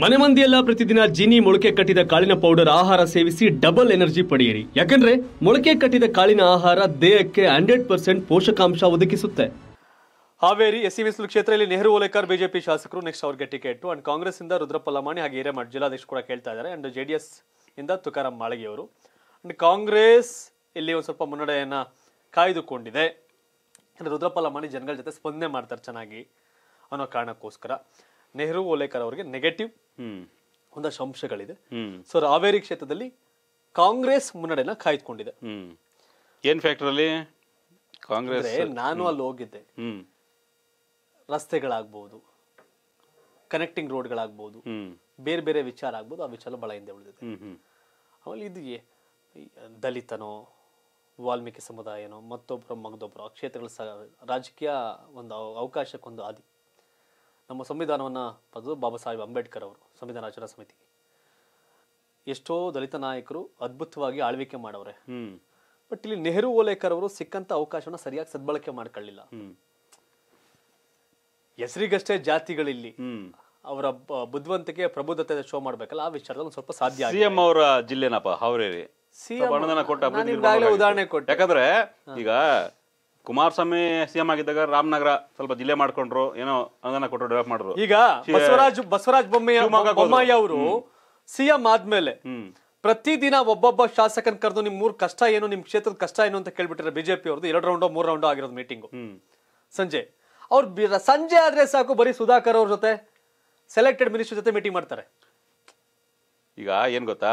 ಮನೆ ಮಂದಿಯೆಲ್ಲ ಪ್ರತಿದಿನ ಜಿನಿ ಮೊಳಕೆ ಕಟ್ಟಿದ ಕಾಳಿನ ಪೌಡರ್ ಆಹಾರ ಸೇವಿಸಿ ಡಬಲ್ ಎನರ್ಜಿ ಪಡೆಯಿರಿ ಯಾಕಂದ್ರೆ ಮೊಳಕೆ ಕಟ್ಟಿದ ಕಾಳಿನ ಆಹಾರ ದೇಹಕ್ಕೆ ಹಂಡ್ರೆಡ್ ಪರ್ಸೆಂಟ್ ಪೋಷಕಾಂಶ ಒದಗಿಸುತ್ತೆ ಹಾವೇರಿ ಎಸ್ಸಿ ಮೀಸಲು ಕ್ಷೇತ್ರದಲ್ಲಿ ನೆಹರು ಓಲೇಕಾರ್ ಬಿಜೆಪಿ ಶಾಸಕರು ನೆಕ್ಸ್ಟ್ ಅವ್ರಿಗೆ ಟಿಕೆಟ್ ಅಂಡ್ ಕಾಂಗ್ರೆಸ್ ಇಂದ ರುದ್ರಪ್ಪ ಲಮಾಣಿ ಹಾಗೆ ಹಿರೇಮಠ ಜಿಲ್ಲಾಧ್ಯಕ್ಷ ಕೂಡ ಕೇಳ್ತಾ ಇದ್ದಾರೆ ಅಂಡ್ ಎಸ್ ಇಂದ ತುಕಾರಾಂ ಮಾಳಗಿ ಅವರು ಅಂಡ್ ಕಾಂಗ್ರೆಸ್ ಇಲ್ಲಿ ಒಂದು ಸ್ವಲ್ಪ ಮುನ್ನಡೆಯನ್ನ ಕಾಯ್ದುಕೊಂಡಿದೆ ರುದ್ರಪ್ಪ ಲಮಾಣಿ ಜನಗಳ ಜೊತೆ ಸ್ಪಂದನೆ ಮಾಡ್ತಾರೆ ಚೆನ್ನಾಗಿ ಅನ್ನೋ ಕಾರಣಕ್ಕೋಸ್ಕರ ನೆಹರು ಓಲೇಕರ್ ಅವರಿಗೆ ನೆಗೆಟಿವ್ ಒಂದಷ್ಟು ಅಂಶಗಳಿದೆ ಸೊ ರಾವೇರಿ ಕ್ಷೇತ್ರದಲ್ಲಿ ಕಾಂಗ್ರೆಸ್ ಮುನ್ನಡೆನ ಕಾಯ್ದುಕೊಂಡಿದೆ ಏನ್ ಫ್ಯಾಕ್ಟರ್ ಅಲ್ಲಿ ಕಾಂಗ್ರೆಸ್ ನಾನು ಅಲ್ಲಿ ಹೋಗಿದ್ದೆ ರಸ್ತೆಗಳಾಗ್ಬೋದು ಕನೆಕ್ಟಿಂಗ್ ರೋಡ್ಗಳಾಗ್ಬೋದು ಬೇರೆ ಬೇರೆ ವಿಚಾರ ಆಗ್ಬೋದು ಆ ವಿಚಾರ ಬಹಳ ಹಿಂದೆ ಉಳಿದಿದೆ ಆಮೇಲೆ ಇದು ದಲಿತನೋ ವಾಲ್ಮೀಕಿ ಸಮುದಾಯನೋ ಮತ್ತೊಬ್ಬರು ಮಗದೊಬ್ಬರು ಆ ಕ್ಷೇತ್ರಗಳ ರಾಜಕೀಯ ಒಂದು ಅವಕಾಶಕ್ಕೊಂದು ಆದಿ ನಮ್ಮ ಸಂವಿಧಾನವನ್ನು ಪದ್ದು ಬಾಬಾ ಸಾಹೇಬ್ ಅಂಬೇಡ್ಕರ್ ಅವರು ಸಂವಿಧಾನ ಆಚರಣಾ ಸಮಿತಿ ಎಷ್ಟೋ ದಲಿತ ನಾಯಕರು ಅದ್ಭುತವಾಗಿ ಆಳ್ವಿಕೆ ಮಾಡವ್ರೆ ಬಟ್ ಇಲ್ಲಿ ನೆಹರು ಓಲೇಕರ್ ಅವರು ಸಿಕ್ಕಂತ ಅವಕಾಶವನ್ನ ಸರಿಯಾಗಿ ಸದ್ಬಳಕೆ ಮಾಡ್ಕೊಳ್ಳಿಲ್ಲ ಹೆಸರಿಗಷ್ಟೇ ಜಾತಿಗಳಿಲ್ಲಿ ಅವರ ಬುದ್ಧಿವಂತಿಕೆ ಪ್ರಬುದ್ಧತೆ ಶೋ ಮಾಡ್ಬೇಕಲ್ಲ ಆ ವಿಚಾರದಲ್ಲಿ ಸ್ವಲ್ಪ ಸಾಧ್ಯ ಸಿಎಂ ಅವರ ಜಿಲ್ಲೆನಪ್ಪ ಹಾವೇರಿ ಕೊಟ್ಟ ಉದಾಹರಣೆ ಕೊಟ್ಟ ಯಾಕಂದ್ರೆ ಈಗ ಕುಮಾರಸ್ವಾಮಿ ಸಿಎಂ ಆಗಿದ್ದಾಗ ರಾಮನಗರ ಸ್ವಲ್ಪ ಜಿಲ್ಲೆ ಮಾಡ್ಕೊಂಡ್ರು ಏನೋ ಅದನ್ನ ಕೊಟ್ಟರು ಡೆವಲಪ್ ಮಾಡಿದ್ರು ಈಗ ಬಸವರಾಜ್ ಬಸವರಾಜ್ ಬೊಮ್ಮೆಯ ಬೊಮ್ಮಾಯಿ ಅವರು ಸಿಎಂ ಆದ್ಮೇಲೆ ಪ್ರತಿದಿನ ಒಬ್ಬೊಬ್ಬ ಶಾಸಕನ್ ಕರೆದು ನಿಮ್ ಮೂರ್ ಕಷ್ಟ ಏನು ನಿಮ್ ಕ್ಷೇತ್ರದ ಕಷ್ಟ ಏನು ಅಂತ ಕೇಳ್ಬಿಟ್ರೆ ಬಿಜೆಪಿ ಅವ್ರದ್ದು ಎರಡು ರೌಂಡೋ ಮೂರ್ ರೌಂಡ್ ಆಗಿರೋದು ಮೀಟಿಂಗ್ ಸಂಜೆ ಅವ್ರ ಸಂಜೆ ಆದ್ರೆ ಸಾಕು ಬರೀ ಸುಧಾಕರ್ ಅವ್ರ ಜೊತೆ ಸೆಲೆಕ್ಟೆಡ್ ಮಿನಿಸ್ಟರ್ ಜೊತೆ ಮೀಟಿಂಗ್ ಮಾಡ್ತಾರೆ ಈಗ ಏನ್ ಗೊತ್ತಾ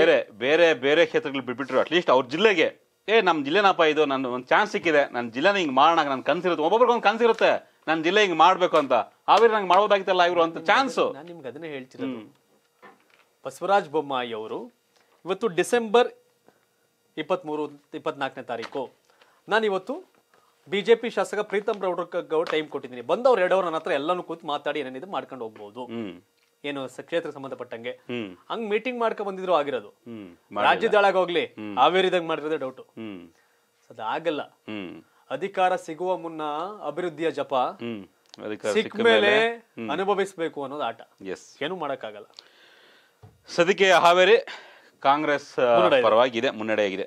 ಬೇರೆ ಬೇರೆ ಬೇರೆ ಕ್ಷೇತ್ರಗಳು ಬಿಟ್ಬಿಟ್ರು ಅಟ್ಲೀಸ್ಟ್ ಅವ್ರ ಜಿಲ್ಲೆಗೆ ಏ ನಮ್ಮ ಜಿಲ್ಲೆನಪ್ಪ ಇದು ನನ್ನ ಒಂದು ಚಾನ್ಸ್ ಸಿಕ್ಕಿದೆ ನನ್ನ ಜಿಲ್ಲೆನ ಹಿಂಗೆ ಮಾಡೋಣ ನನ್ನ ಕನ್ಸಿರುತ್ತೆ ಒಬ್ಬೊಬ್ರಿಗೊಂದು ಕನ್ಸಿರುತ್ತೆ ನನ್ನ ಜಿಲ್ಲೆ ಹಿಂಗೆ ಮಾಡಬೇಕು ಅಂತ ಆವೇ ನಂಗೆ ಮಾಡೋದಾಗಿತ್ತಲ್ಲ ಇವರು ಅಂತ ಚಾನ್ಸು ನಾನು ನಿಮ್ಗೆ ಅದನ್ನೇ ಹೇಳ್ತೀನಿ ಬಸವರಾಜ್ ಬೊಮ್ಮಾಯಿ ಅವರು ಇವತ್ತು ಡಿಸೆಂಬರ್ ಇಪ್ಪತ್ತ್ಮೂರು ಇಪ್ಪತ್ನಾಲ್ಕನೇ ತಾರೀಕು ನಾನು ಇವತ್ತು ಬಿ ಜೆ ಪಿ ಶಾಸಕ ಪ್ರೀತಮ್ ಗೌಡ್ ಟೈಮ್ ಕೊಟ್ಟಿದ್ದೀನಿ ಬಂದವ್ರು ಎರಡವ್ರ ನನ್ನ ಹತ್ರ ಎಲ್ಲಾನು ಕೂತು ಮಾತಾಡಿ ಏನೇನಿದೆ ಮಾಡ್ಕೊಂಡು ಹೋಗ್ಬೋದು ಏನು ಕ್ಷೇತ್ರ ಸಂಬಂಧಪಟ್ಟಂಗೆ ಹಂಗ್ ಮೀಟಿಂಗ್ ಮಾಡ್ಕೊ ಬಂದಿದ್ರು ಆಗಿರೋದು ರಾಜ್ಯದೊಳಗ ಹೋಗ್ಲಿ ಹಾವೇರಿದಾಗ ಮಾಡಿರೋದೇ ಡೌಟ್ ಅದಾಗಲ್ಲ ಆಗಲ್ಲ ಅಧಿಕಾರ ಸಿಗುವ ಮುನ್ನ ಅಭಿವೃದ್ಧಿಯ ಜಪ ಸಿಕ್ಕ ಮೇಲೆ ಅನುಭವಿಸಬೇಕು ಅನ್ನೋದು ಆಟ ಏನು ಮಾಡಕ್ಕಾಗಲ್ಲ ಸದ್ಯಕ್ಕೆ ಹಾವೇರಿ ಕಾಂಗ್ರೆಸ್ ಪರವಾಗಿದೆ ಮುನ್ನಡೆಯಾಗಿದೆ